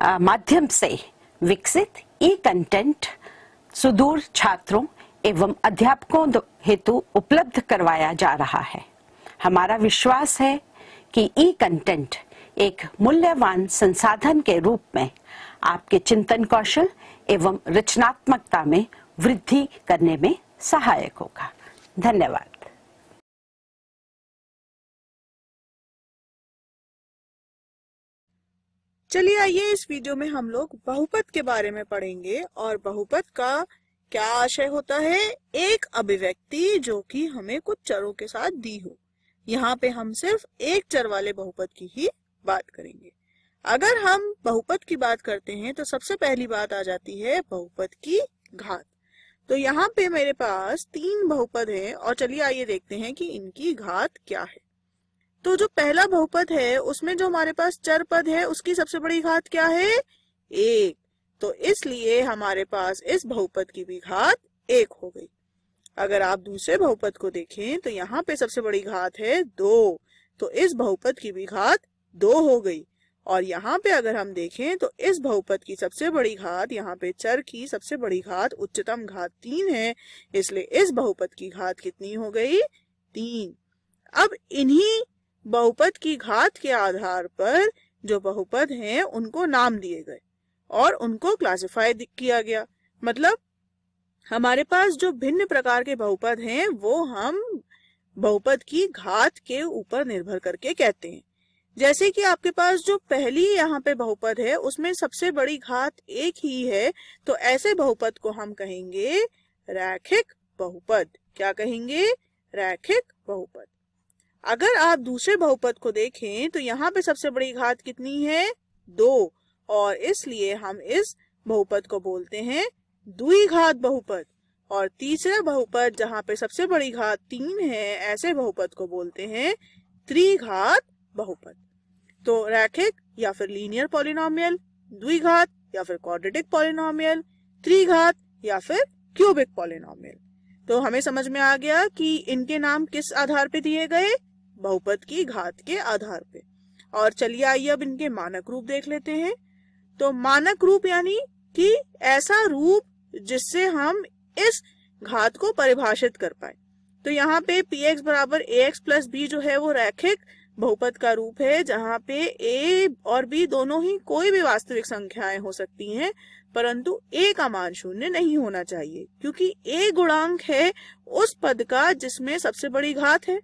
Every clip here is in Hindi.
माध्यम से विकसित ई कंटेंट सुदूर छात्रों एवं अध्यापकों हेतु उपलब्ध करवाया जा रहा है हमारा विश्वास है कि ई कंटेंट एक मूल्यवान संसाधन के रूप में आपके चिंतन कौशल एवं रचनात्मकता में वृद्धि करने में सहायक होगा धन्यवाद चलिए आइए इस वीडियो में हम लोग बहुपद के बारे में पढ़ेंगे और बहुपद का क्या आशय होता है एक अभिव्यक्ति जो कि हमें कुछ चरों के साथ दी हो यहाँ पे हम सिर्फ एक चर वाले बहुपद की ही बात करेंगे अगर हम बहुपद की बात करते हैं तो सबसे पहली बात आ जाती है बहुपद की घात तो यहाँ पे मेरे पास तीन बहुपद हैं और चलिए आइए देखते हैं कि इनकी घात क्या है तो जो पहला बहुपद है उसमें जो हमारे पास चर पद है उसकी सबसे बड़ी घात क्या है एक तो इसलिए हमारे पास इस बहुपद की भी घात एक हो गई अगर आप दूसरे बहुपद को देखें तो यहाँ पे सबसे बड़ी घात है दो तो इस बहुपद की भी घात दो हो गई और यहाँ पे अगर हम देखें तो इस बहुपद की सबसे बड़ी घात यहाँ पे चर की सबसे बड़ी घात उच्चतम घात तीन है इसलिए इस बहुपद की घात कितनी हो गई तीन अब इन्हीं बहुपद की घात के आधार पर जो बहुपद हैं उनको नाम दिए गए और उनको क्लासिफाई किया गया मतलब हमारे पास जो भिन्न प्रकार के बहुपद हैं वो हम बहुपद की घात के ऊपर निर्भर करके कहते हैं जैसे कि आपके पास जो पहली यहाँ पे बहुपद है उसमें सबसे बड़ी घात एक ही है तो ऐसे बहुपद को हम कहेंगे रैखिक बहुपद क्या कहेंगे रैखिक बहुपद अगर आप दूसरे बहुपद को देखें तो यहाँ पे सबसे बड़ी घात कितनी है दो और इसलिए हम इस बहुपद को बोलते हैं द्विघात बहुपद और तीसरे बहुपद जहाँ पे सबसे बड़ी घात तीन है ऐसे बहुपद को बोलते हैं त्रिघात बहुपद तो रैखिक या फिर लीनियर पॉलिनोमियल द्विघात या फिर क्वाड्रेटिक पॉलिनोमियल त्रिघात या फिर क्यूबिक पॉलिनोमियल तो हमें समझ में आ गया कि इनके नाम किस आधार पे दिए गए बहुपद की घात के आधार पे और चलिए आइए अब इनके मानक रूप देख लेते हैं तो मानक रूप यानी कि ऐसा रूप जिससे हम इस घात को परिभाषित कर पाए तो यहाँ पे पी एक्स बराबर ए एक्स प्लस बी जो है वो रैखिक बहुपद का रूप है जहाँ पे ए और बी दोनों ही कोई भी वास्तविक संख्याएं हो सकती हैं परंतु ए का मान शून्य नहीं होना चाहिए क्योंकि ए गुणांक है उस पद का जिसमें सबसे बड़ी घात है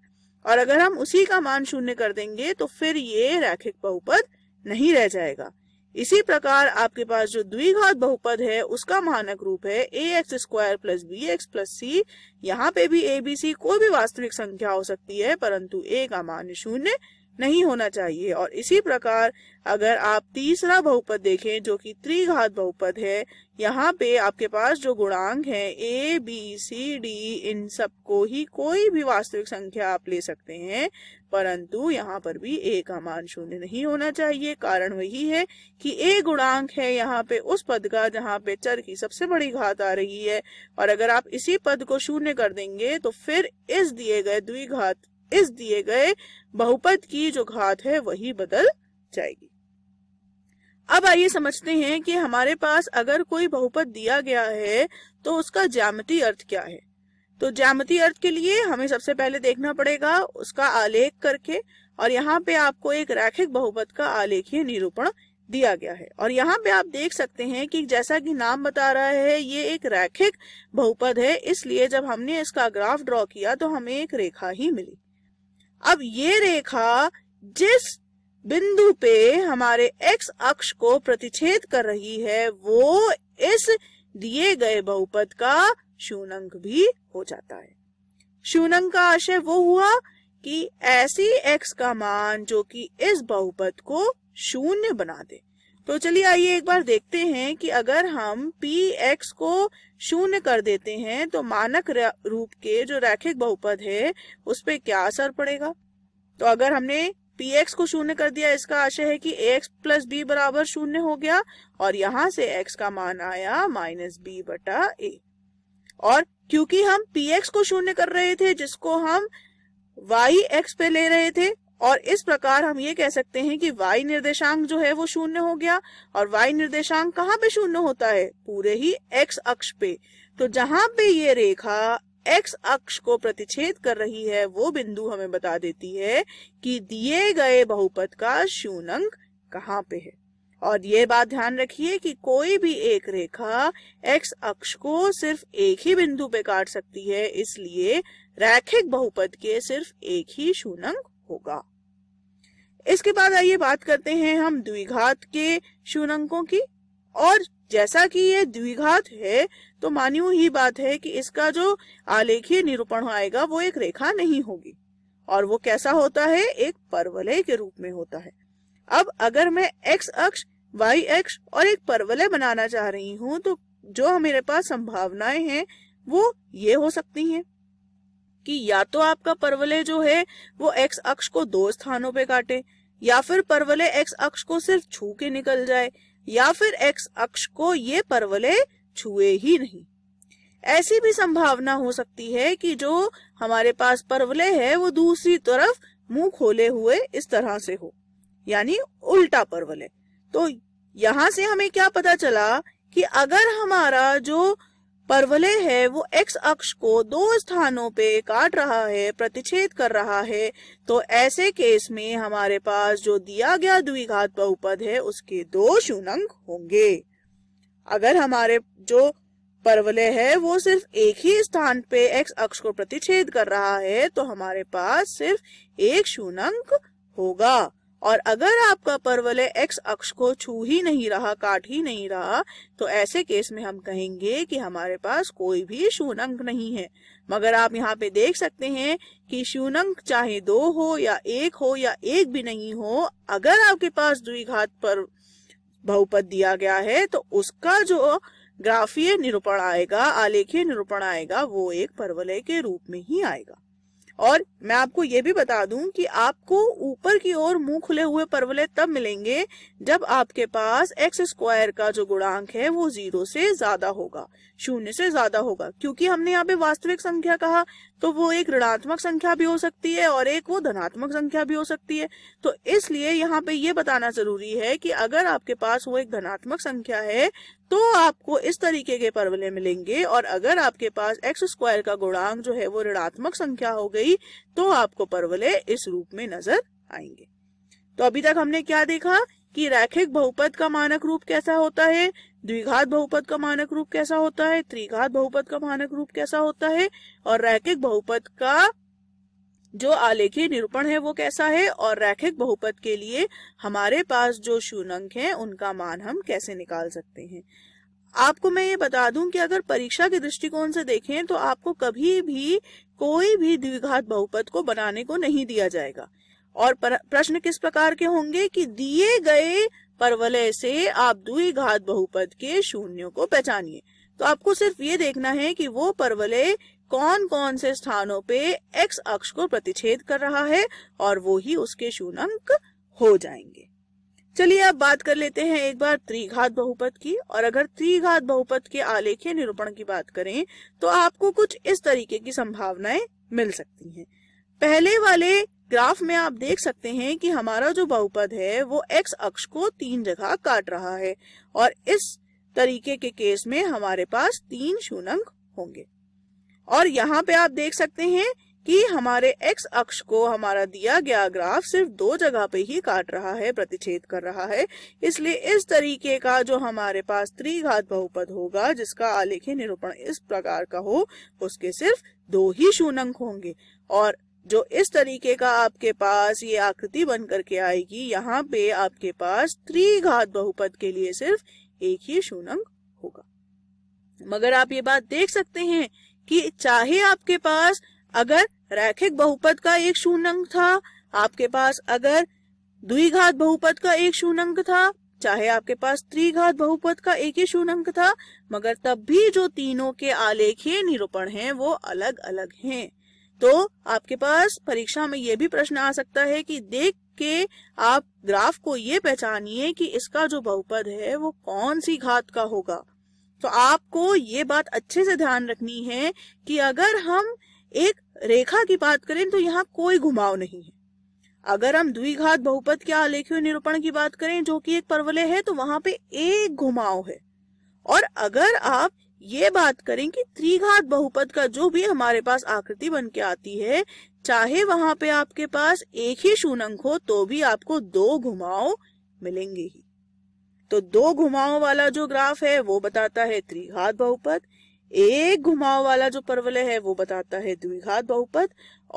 और अगर हम उसी का मान शून्य कर देंगे तो फिर ये रैखिक बहुपद नहीं रह जाएगा इसी प्रकार आपके पास जो द्विघात बहुपद है उसका मानक रूप है A x square plus B x plus C यहाँ पे भी ए बी सी कोई भी वास्तविक संख्या हो सकती है परंतु ए का मान शून्य नहीं होना चाहिए और इसी प्रकार अगर आप तीसरा बहुपद देखें जो कि त्रिघात बहुपद है यहाँ पे आपके पास जो गुणांक है ए बी सी डी इन सबको ही कोई भी वास्तविक संख्या आप ले सकते हैं परंतु यहाँ पर भी ए का मान शून्य नहीं होना चाहिए कारण वही है कि ए गुणांक है यहाँ पे उस पद का जहाँ पे चर की सबसे बड़ी घात आ रही है और अगर आप इसी पद को शून्य कर देंगे तो फिर इस दिए गए द्विघात इस दिए गए बहुपद की जो घात है वही बदल जाएगी अब आइए समझते हैं कि हमारे पास अगर कोई बहुपद दिया गया है तो उसका ज्यामती अर्थ क्या है तो ज्यामती अर्थ के लिए हमें सबसे पहले देखना पड़ेगा उसका आलेख करके और यहाँ पे आपको एक रैखिक बहुपद का आलेखीय निरूपण दिया गया है और यहाँ पे आप देख सकते हैं कि जैसा कि नाम बता रहा है ये एक रैखिक बहुपद है इसलिए जब हमने इसका ग्राफ ड्रॉ किया तो हमें एक रेखा ही मिली अब ये रेखा जिस बिंदु पे हमारे एक्स अक्ष को प्रतिच्छेद कर रही है वो इस दिए गए बहुपद का शून्यंक भी हो जाता है शून्यंक का आशय वो हुआ कि ऐसी एक्स का मान जो कि इस बहुपद को शून्य बना दे तो चलिए आइए एक बार देखते हैं कि अगर हम पी एक्स को शून्य कर देते हैं तो मानक रूप के जो रैखिक बहुपद है उस पर क्या असर पड़ेगा तो अगर हमने पी एक्स को शून्य कर दिया इसका आशय है कि एक्स प्लस बी बराबर शून्य हो गया और यहां से एक्स का मान आया माइनस बी बटा ए और क्योंकि हम पी एक्स को शून्य कर रहे थे जिसको हम वाई एक्स पे ले रहे थे और इस प्रकार हम ये कह सकते हैं कि y निर्देशांक जो है वो शून्य हो गया और y निर्देशांक कहाँ पे शून्य होता है पूरे ही x अक्ष पे तो जहां पे ये रेखा x अक्ष को प्रतिच्छेद कर रही है वो बिंदु हमें बता देती है कि दिए गए बहुपद का शून्यंक कहाँ पे है और ये बात ध्यान रखिए कि कोई भी एक रेखा x अक्ष को सिर्फ एक ही बिंदु पे काट सकती है इसलिए रैखिक बहुपद के सिर्फ एक ही शून्यंक होगा इसके बाद आइए बात करते हैं हम द्विघात के शून्यंकों की और जैसा कि ये द्विघात है तो मान्यू ही बात है कि इसका जो आलेखीय निरूपण आएगा वो एक रेखा नहीं होगी और वो कैसा होता है एक परवलय के रूप में होता है अब अगर मैं एक्स अक्ष वाई अक्ष और एक परवलय बनाना चाह रही हूँ तो जो मेरे पास संभावनाएं हैं वो ये हो सकती हैं कि या तो आपका परवलय जो है वो एक्स अक्ष को दो स्थानों पे काटे या फिर परवलय एक्स अक्ष को सिर्फ छू के निकल जाए या फिर एक्स अक्ष को ये परवलय छुए ही नहीं ऐसी भी संभावना हो सकती है कि जो हमारे पास परवलय है वो दूसरी तरफ मुंह खोले हुए इस तरह से हो यानी उल्टा परवलय तो यहाँ से हमें क्या पता चला कि अगर हमारा जो परवले है वो एक्स अक्ष को दो स्थानों पे काट रहा है प्रतिच्छेद कर रहा है तो ऐसे केस में हमारे पास जो दिया गया द्विघात बहुपद है उसके दो शून्यंक होंगे अगर हमारे जो परवले है वो सिर्फ एक ही स्थान पे एक्स अक्ष को प्रतिच्छेद कर रहा है तो हमारे पास सिर्फ एक शून्यंक होगा और अगर आपका परवलय एक्स अक्ष को छू ही नहीं रहा काट ही नहीं रहा तो ऐसे केस में हम कहेंगे कि हमारे पास कोई भी शून्यंक नहीं है मगर आप यहाँ पे देख सकते हैं कि शून्यंक चाहे दो हो या एक हो या एक भी नहीं हो अगर आपके पास द्विघात पर बहुपद दिया गया है तो उसका जो ग्राफीय निरूपण आएगा आलेखीय निरूपण आएगा वो एक परवलय के रूप में ही आएगा और मैं आपको ये भी बता दूं कि आपको ऊपर की ओर मुंह खुले हुए परवले तब मिलेंगे जब आपके पास एक्स स्क्वायर का जो गुणांक है वो जीरो से ज्यादा होगा शून्य से ज्यादा होगा क्योंकि हमने यहाँ पे वास्तविक संख्या कहा तो वो एक ऋणात्मक संख्या भी हो सकती है और एक वो धनात्मक संख्या भी हो सकती है तो इसलिए यहाँ पे ये बताना जरूरी है कि अगर आपके पास वो एक धनात्मक संख्या है तो आपको इस तरीके के परवले मिलेंगे और अगर आपके पास एक्स स्क्वायर का गुणांक जो है वो ऋणात्मक संख्या हो गई तो आपको परवले इस रूप में नजर आएंगे तो अभी तक हमने क्या देखा कि रैखिक बहुपद का मानक रूप कैसा होता है द्विघात बहुपद का मानक रूप कैसा होता है त्रिघात बहुपद का मानक रूप कैसा होता है और रैखिक बहुपद का जो आलेखीय निरूपण है वो कैसा है और रैखिक बहुपद के लिए हमारे पास जो शून्यंक है उनका मान हम कैसे निकाल सकते हैं आपको मैं ये बता दूं कि अगर परीक्षा के दृष्टिकोण से देखें तो आपको कभी भी कोई भी द्विघात बहुपद को बनाने को नहीं दिया जाएगा और प्रश्न किस प्रकार के होंगे कि दिए गए परवलय से आप दुई घात बहुपद के शून्यों को पहचानिए तो आपको सिर्फ ये देखना है कि वो परवलय कौन कौन से स्थानों पे x अक्ष को प्रतिच्छेद कर रहा है और वो ही उसके शून्यंक हो जाएंगे चलिए अब बात कर लेते हैं एक बार त्रिघात बहुपद की और अगर त्रिघात बहुपद के आलेखीय निरूपण की बात करें तो आपको कुछ इस तरीके की संभावनाएं मिल सकती हैं पहले वाले ग्राफ में आप देख सकते हैं कि हमारा जो बहुपद है वो एक्स अक्ष को तीन जगह काट रहा है और इस तरीके के केस में हमारे पास तीन शून्य होंगे और यहाँ पे आप देख सकते हैं कि हमारे x अक्ष को हमारा दिया गया ग्राफ सिर्फ दो जगह पे ही काट रहा है प्रतिच्छेद कर रहा है इसलिए इस तरीके का जो हमारे पास त्रिघात बहुपद होगा जिसका आलेखी निरूपण इस प्रकार का हो उसके सिर्फ दो ही शून्य होंगे और जो इस तरीके का आपके पास ये आकृति बन करके आएगी यहाँ पे आपके पास त्री घात बहुपद के लिए सिर्फ एक ही शून्य होगा मगर आप ये बात देख सकते हैं कि चाहे आपके पास अगर रैखिक बहुपद का एक शून्य था आपके पास अगर द्विघात बहुपद का एक शून्यंक था चाहे आपके पास त्रिघात बहुपद का एक ही शून्यंक था मगर तब भी जो तीनों के आलेखीय निरूपण हैं वो अलग अलग हैं तो आपके पास परीक्षा में ये भी प्रश्न आ सकता है कि देख के आप ग्राफ को ये पहचानिए कि इसका जो बहुपद है वो कौन सी घात का होगा तो आपको ये बात अच्छे से ध्यान रखनी है कि अगर हम एक रेखा की बात करें तो यहाँ कोई घुमाव नहीं है अगर हम द्विघात बहुपद के आलेखीय निरूपण की बात करें जो कि एक परवलय है तो वहां पे एक घुमाव है और अगर आप ये बात करें कि त्रिघात बहुपद का जो भी हमारे पास आकृति बन के आती है चाहे वहां पे आपके पास एक ही शून्य हो तो भी आपको दो घुमाव मिलेंगे ही तो दो घुमाव वाला जो ग्राफ है वो बताता है त्रिघात बहुपद एक घुमाव वाला जो परवलय है वो बताता है द्विघात बहुपद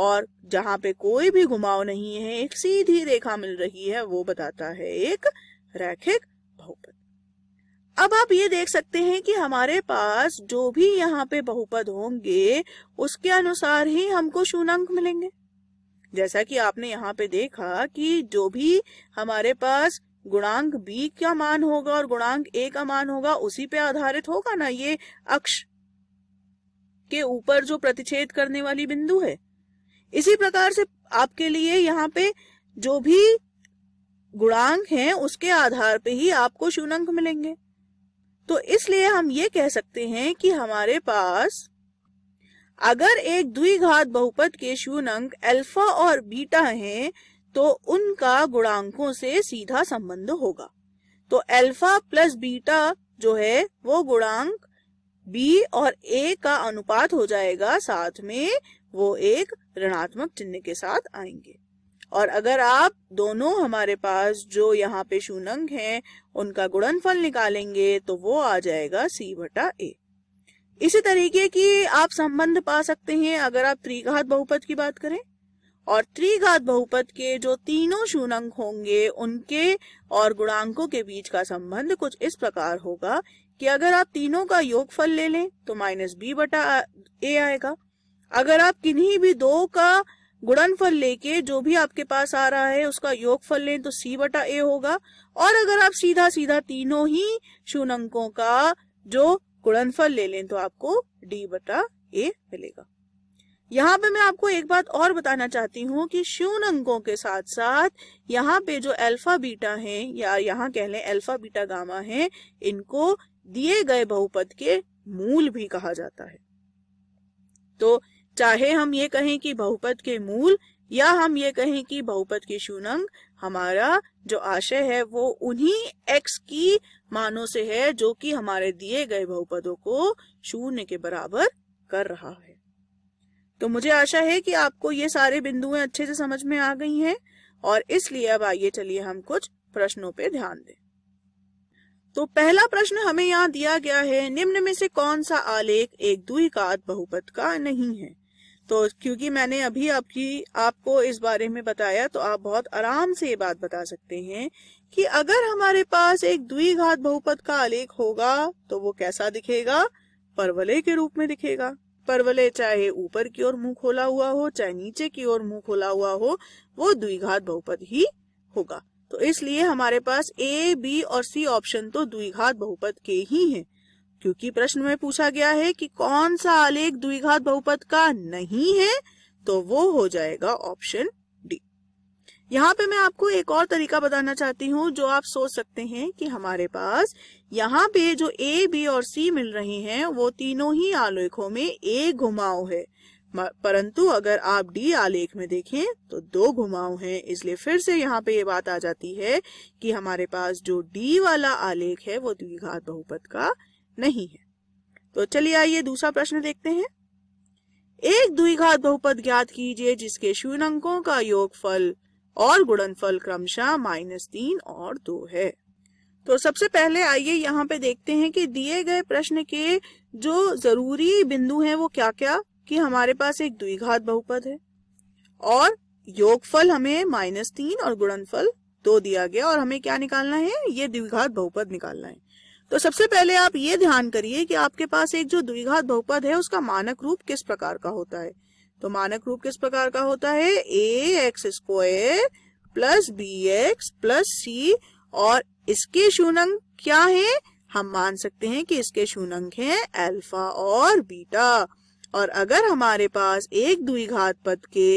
और जहां पे कोई भी घुमाव नहीं है एक सीधी रेखा मिल रही है वो बताता है एक रैखिक बहुपद अब आप ये देख सकते हैं कि हमारे पास जो भी यहाँ पे बहुपद होंगे उसके अनुसार ही हमको शून्यंक मिलेंगे जैसा कि आपने यहाँ पे देखा कि जो भी हमारे पास गुणांक बी का मान होगा और गुणांक ए का मान होगा उसी पे आधारित होगा ना ये अक्ष के ऊपर जो प्रतिच्छेद करने वाली बिंदु है इसी प्रकार से आपके लिए यहाँ पे जो भी गुणांक हैं उसके आधार पे ही आपको शून्यंक मिलेंगे तो इसलिए हम ये कह सकते हैं कि हमारे पास अगर एक द्विघात बहुपद के शून्यंक अल्फा और बीटा हैं तो उनका गुणांकों से सीधा संबंध होगा तो अल्फा प्लस बीटा जो है वो गुणांक बी और ए का अनुपात हो जाएगा साथ में वो एक ऋणात्मक चिन्ह के साथ आएंगे और अगर आप दोनों हमारे पास जो यहाँ पे शूनंग हैं उनका गुणनफल निकालेंगे तो वो आ जाएगा सी बटा ए इसी तरीके की आप संबंध पा सकते हैं अगर आप त्रिघात बहुपद की बात करें और त्रिघात बहुपद के जो तीनों शूनंग होंगे उनके और गुणांकों के बीच का संबंध कुछ इस प्रकार होगा कि अगर आप तीनों का योगफल ले लें तो माइनस बी बटा ए आएगा अगर आप किन्हीं भी दो का गुणनफल लेके जो भी आपके पास आ रहा है उसका योगफल लें तो सी बटा ए होगा और अगर आप सीधा सीधा तीनों ही शून्य अंकों का जो गुणनफल ले लें तो आपको डी बटा ए मिलेगा यहाँ पे मैं आपको एक बात और बताना चाहती हूँ कि शून्य अंकों के साथ साथ यहाँ पे जो अल्फा बीटा है या यहाँ कह लें अल्फा बीटा गामा है इनको दिए गए बहुपद के मूल भी कहा जाता है तो चाहे हम ये कहें कि बहुपद के मूल या हम ये कहें कि बहुपद की शून्य हमारा जो आशय है वो उन्हीं x की मानों से है जो कि हमारे दिए गए बहुपदों को शून्य के बराबर कर रहा है तो मुझे आशा है कि आपको ये सारे बिंदुएं अच्छे से समझ में आ गई हैं और इसलिए अब आइए चलिए हम कुछ प्रश्नों पे ध्यान दें तो पहला प्रश्न हमें यहाँ दिया गया है निम्न में से कौन सा आलेख एक द्विघात बहुपद का नहीं है तो क्योंकि मैंने अभी आपकी आपको इस बारे में बताया तो आप बहुत आराम से ये बात बता सकते हैं कि अगर हमारे पास एक द्विघात बहुपद का आलेख होगा तो वो कैसा दिखेगा परवलय के रूप में दिखेगा परवलय चाहे ऊपर की ओर मुंह खोला हुआ हो चाहे नीचे की ओर मुंह खोला हुआ हो वो द्विघात बहुपद ही होगा तो इसलिए हमारे पास ए बी और सी ऑप्शन तो द्विघात बहुपद के ही हैं क्योंकि प्रश्न में पूछा गया है कि कौन सा आलेख द्विघात बहुपद का नहीं है तो वो हो जाएगा ऑप्शन डी यहाँ पे मैं आपको एक और तरीका बताना चाहती हूँ जो आप सोच सकते हैं कि हमारे पास यहाँ पे जो ए बी और सी मिल रहे हैं वो तीनों ही आलेखों में ए घुमाव है परंतु अगर आप डी आलेख में देखें तो दो घुमाव हैं इसलिए फिर से यहाँ पे ये बात आ जाती है कि हमारे पास जो डी वाला आलेख है वो द्विघात बहुपद का नहीं है तो चलिए आइए दूसरा प्रश्न देखते हैं एक द्विघात बहुपद ज्ञात कीजिए जिसके शून्य अंकों का योगफल और गुणनफल क्रमशः माइनस तीन और दो है तो सबसे पहले आइए यहाँ पे देखते हैं कि दिए गए प्रश्न के जो जरूरी बिंदु हैं वो क्या क्या कि हमारे पास एक द्विघात बहुपद है और योगफल हमें माइनस तीन और गुणनफल दो दिया गया और हमें क्या निकालना है ये द्विघात बहुपद निकालना है तो सबसे पहले आप ये ध्यान करिए कि आपके पास एक जो द्विघात बहुपद है उसका मानक रूप किस प्रकार का होता है तो मानक रूप किस प्रकार का होता है A x square plus B x plus C और इसके शून्यंक क्या है हम मान सकते हैं कि इसके शून्यंक हैं अल्फा और बीटा और अगर हमारे पास एक द्विघात पद के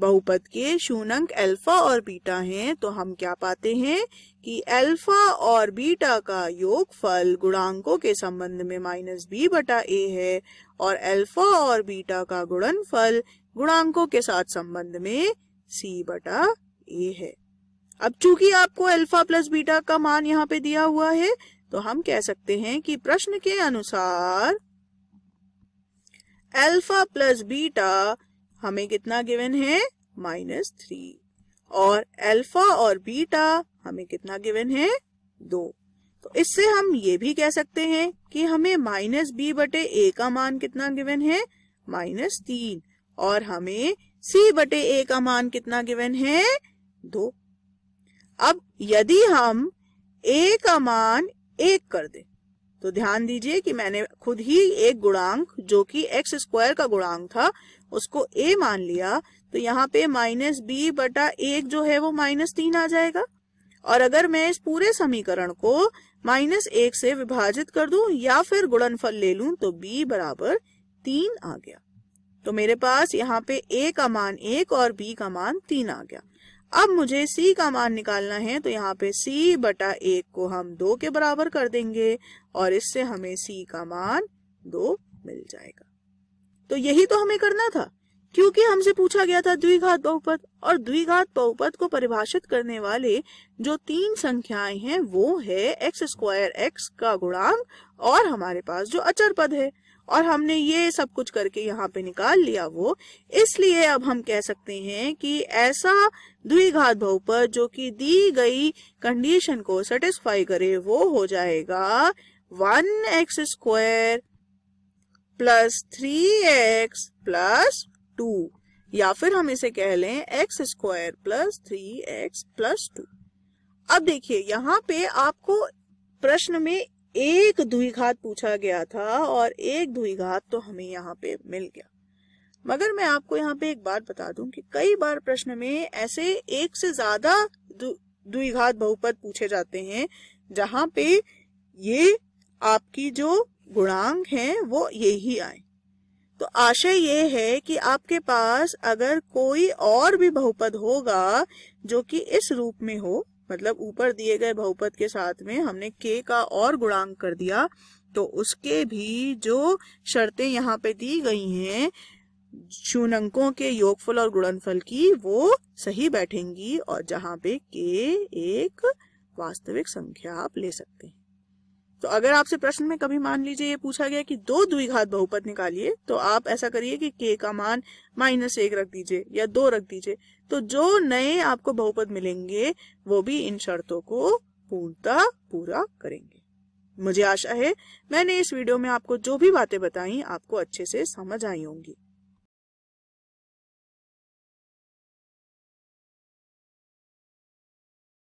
बहुपद के शून्यंक अल्फा और बीटा हैं तो हम क्या पाते हैं कि अल्फा और बीटा का योगफल गुणांकों के संबंध में माइनस बी बटा ए है और अल्फा और बीटा का गुणनफल गुणांकों के साथ संबंध में सी बटा ए है अब चूंकि आपको अल्फा प्लस बीटा का मान यहाँ पे दिया हुआ है तो हम कह सकते हैं कि प्रश्न के अनुसार अल्फा प्लस बीटा हमें कितना गिवन है माइनस थ्री और अल्फा और बीटा हमें कितना गिवन है दो तो इससे हम ये भी कह सकते हैं कि हमें माइनस बी बटे ए का मान कितना गिवन है माइनस तीन और हमें सी बटे ए का मान कितना गिवन है दो अब यदि हम ए का मान एक कर दे तो ध्यान दीजिए कि मैंने खुद ही एक गुणांक जो कि एक्स स्क्वायर का गुणांक था उसको ए मान लिया तो यहाँ पे माइनस बी बटा एक जो है वो माइनस तीन आ जाएगा और अगर मैं इस पूरे समीकरण को माइनस एक से विभाजित कर दूं या फिर गुणनफल ले लूं तो b बराबर तीन आ गया तो मेरे पास यहाँ पे a का मान एक और b का मान तीन आ गया अब मुझे c का मान निकालना है तो यहाँ पे c बटा एक को हम दो के बराबर कर देंगे और इससे हमें c का मान दो मिल जाएगा तो यही तो हमें करना था क्योंकि हमसे पूछा गया था द्विघात बहुपद और द्विघात बहुपद को परिभाषित करने वाले जो तीन संख्याएं हैं वो है एक्स स्क्वायर एक्स का गुणांक और हमारे पास जो अचर पद है और हमने ये सब कुछ करके यहाँ पे निकाल लिया वो इसलिए अब हम कह सकते हैं कि ऐसा द्विघात बहुपद जो कि दी गई कंडीशन को सेटिस्फाई करे वो हो जाएगा one x square plus three x plus two या फिर हम इसे कह लें x square plus three x plus two अब देखिए यहाँ पे आपको प्रश्न में एक द्विघात पूछा गया था और एक द्विघात तो हमें यहाँ पे मिल गया मगर मैं आपको यहाँ पे एक बात बता दूं कि कई बार प्रश्न में ऐसे एक से ज्यादा द्विघात बहुपद पूछे जाते हैं जहां पे ये आपकी जो गुणांक हैं वो यही आए तो आशय ये है कि आपके पास अगर कोई और भी बहुपद होगा जो कि इस रूप में हो मतलब ऊपर दिए गए बहुपद के साथ में हमने के का और गुणांक कर दिया तो उसके भी जो शर्तें यहाँ पे दी गई हैं शून्यंकों के योगफल और गुणनफल की वो सही बैठेंगी और जहां पे के एक वास्तविक संख्या आप ले सकते हैं तो अगर आपसे प्रश्न में कभी मान लीजिए ये पूछा गया कि दो द्विघात बहुपद निकालिए तो आप ऐसा करिए कि के का मान माइनस एक रख दीजिए या दो रख दीजिए तो जो नए आपको बहुपद मिलेंगे वो भी इन शर्तों को पूर्णता पूरा करेंगे मुझे आशा है मैंने इस वीडियो में आपको जो भी बातें बताई आपको अच्छे से समझ आई होंगी